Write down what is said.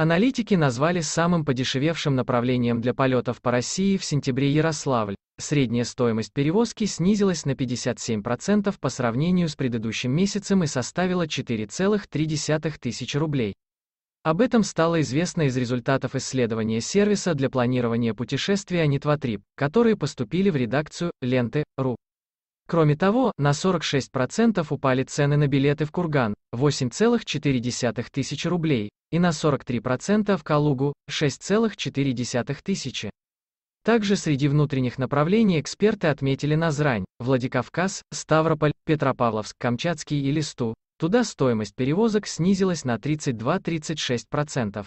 Аналитики назвали самым подешевевшим направлением для полетов по России в сентябре Ярославль. Средняя стоимость перевозки снизилась на 57% по сравнению с предыдущим месяцем и составила 4,3 тысячи рублей. Об этом стало известно из результатов исследования сервиса для планирования путешествия Нитватрип, которые поступили в редакцию «Ленты.ру». Кроме того, на 46% упали цены на билеты в Курган, 8,4 тысячи рублей, и на 43% в Калугу, 6,4 тысячи. Также среди внутренних направлений эксперты отметили Назрань, Владикавказ, Ставрополь, Петропавловск, Камчатский и Листу. Туда стоимость перевозок снизилась на 32-36%.